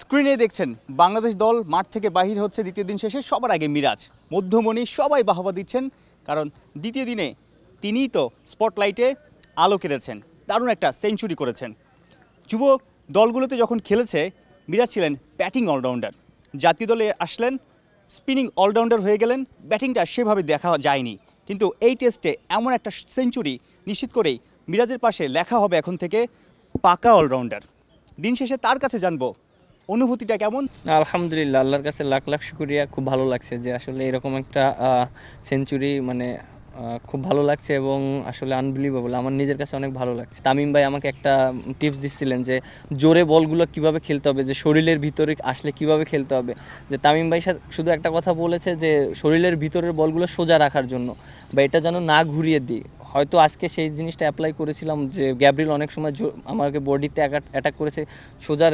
স্ক্রিনে দেখছেন বাংলাদেশ দল মাঠ থেকে বাহির হচ্ছে দ্বিতীয় দিন শেষে সবার আগে মিরাজ মধ্যমণি সবাই বাহবা দিচ্ছেন কারণ দ্বিতীয় দিনে তিনিই তো স্পটলাইটে আলো কেড়েছেন দারুণ একটা সেঞ্চুরি করেছেন যুব দলগুলোতে যখন খেলেছে মিরাজ ছিলেন ব্যাটিং অলরাউন্ডার জাতীয় দলে আসলেন স্পিনিং অলরাউন্ডার হয়ে গেলেন ব্যাটিংটা সেভাবে দেখা যায়নি কিন্তু এই টেস্টে এমন একটা সেঞ্চুরি নিশ্চিত করেই মিরাজের পাশে লেখা হবে এখন থেকে পাকা অলরাউন্ডার দিন শেষে তার কাছে জানবো অনুভূতিটা কেমন আলহামদুলিল্লাহ আল্লাহর কাছে লাখ লাখ শুক্রিয়া খুব ভালো লাগছে যে আসলে এরকম একটা সেঞ্চুরি মানে খুব ভালো লাগছে এবং আসলে আনবিলিভেবল আমার নিজের কাছে অনেক ভালো লাগছে তামিম ভাই আমাকে একটা টিপস দিচ্ছিলেন যে জোরে বলগুলো কিভাবে খেলতে হবে যে শরীরের ভিতরে আসলে কিভাবে খেলতে হবে যে তামিম ভাই শুধু একটা কথা বলেছে যে শরীরের ভিতরের বলগুলো সোজা রাখার জন্য বা এটা যেন না ঘুরিয়ে দিই হয়তো আজকে সেই জিনিসটা অ্যাপ্লাই করেছিলাম যে গ্যাব্রিল অনেক সময় আমাকে বডিতে অ্যাটাক করেছে সোজার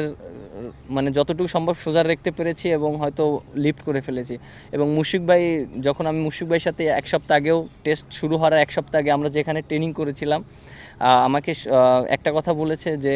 মানে যতটুকু সম্ভব সোজা রাখতে পেরেছি এবং হয়তো লিফট করে ফেলেছি এবং মুশিক ভাই যখন আমি মুশিক ভাইয়ের সাথে এক সপ্তাহ আগেও টেস্ট শুরু হওয়ার এক সপ্তাহ আগে আমরা যেখানে ট্রেনিং করেছিলাম আমাকে একটা কথা বলেছে যে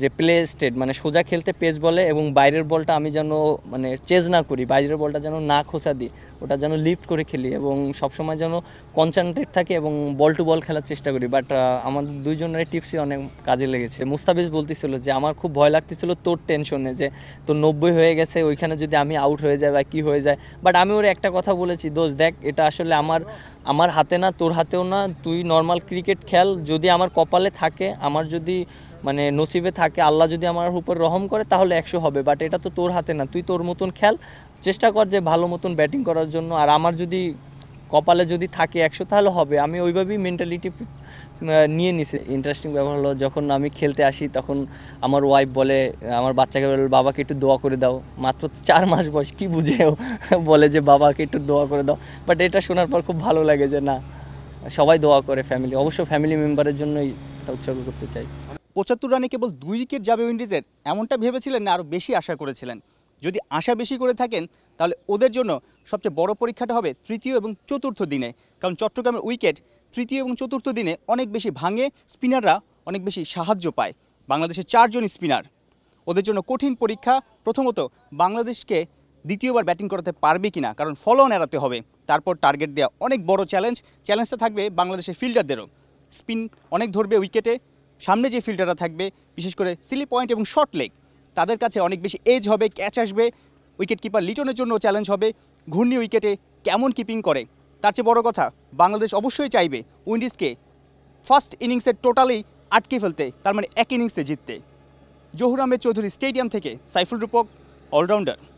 যে প্লে স্টেট মানে সোজা খেলতে পেস বলে এবং বাইরের বলটা আমি যেন মানে চেজ না করি বাইরের বলটা যেন না খোঁচা দিই ওটা যেন লিফট করে খেলি এবং সবসময় যেন কনসেন্ট্রেট থাকে এবং বল টু বল খেলার চেষ্টা করি বাট আমার দুইজনের টিপসই অনেক কাজে লেগেছে মুস্তাফিজ বলতেছিল যে আমার খুব ভয় লাগতেছিল তোর টেনশনে যে তোর নব্বই হয়ে গেছে ওইখানে যদি আমি আউট হয়ে যায় বা কী হয়ে যায় বাট আমি ওর একটা কথা বলেছি দোষ দেখ এটা আসলে আমার আমার হাতে না তোর হাতেও না তুই নর্মাল ক্রিকেট খেল যদি আমার কপালে থাকে আমার যদি মানে নসিবে থাকে আল্লাহ যদি আমার উপর রহম করে তাহলে একশো হবে বাট এটা তো তোর হাতে না তুই তোর মতন খেল চেষ্টা কর যে ভালো মতন ব্যাটিং করার জন্য আর আমার যদি কপালে যদি থাকে একশো তাহলে হবে আমি ওইভাবেই মেন্টালিটি নিয়ে নিছি ইন্টারেস্টিং ব্যাপার হলো যখন আমি খেলতে আসি তখন আমার ওয়াইফ বলে আমার বাচ্চাকে বলে বাবাকে একটু দোয়া করে দাও মাত্র চার মাস বয়স কী বুঝে বলে যে বাবাকে একটু দোয়া করে দাও বাট এটা শোনার পর খুব ভালো লাগে যে না সবাই দোয়া করে ফ্যামিলি অবশ্য ফ্যামিলি মেম্বারের জন্যই উৎসর্গ করতে চাই পঁচাত্তর রানে কেবল দুই উইকেট যাবে উইন্ডিজের এমনটা ভেবেছিলেন না আরও বেশি আশা করেছিলেন যদি আশা বেশি করে থাকেন তাহলে ওদের জন্য সবচেয়ে বড় পরীক্ষাটা হবে তৃতীয় এবং চতুর্থ দিনে কারণ চট্টগ্রামের উইকেট তৃতীয় এবং চতুর্থ দিনে অনেক বেশি ভাঙে স্পিনাররা অনেক বেশি সাহায্য পায় বাংলাদেশের চারজন স্পিনার ওদের জন্য কঠিন পরীক্ষা প্রথমত বাংলাদেশকে দ্বিতীয়বার ব্যাটিং করাতে পারবে কিনা কারণ অন এড়াতে হবে তারপর টার্গেট দেওয়া অনেক বড় চ্যালেঞ্জ চ্যালেঞ্জটা থাকবে বাংলাদেশের ফিল্ডারদেরও স্পিন অনেক ধরবে উইকেটে সামনে যে ফিল্ডাররা থাকবে বিশেষ করে সিলি পয়েন্ট এবং শর্ট লেগ তাদের কাছে অনেক বেশি এজ হবে ক্যাচ আসবে উইকেট কিপার লিটনের জন্য চ্যালেঞ্জ হবে ঘূর্ণি উইকেটে কেমন কিপিং করে তার চেয়ে বড় কথা বাংলাদেশ অবশ্যই চাইবে উইন্ডিজকে ফার্স্ট ইনিংসের টোটালি আটকে ফেলতে তার মানে এক ইনিংসে জিততে জহুর আহমেদ চৌধুরী স্টেডিয়াম থেকে সাইফুল রূপক অলরাউন্ডার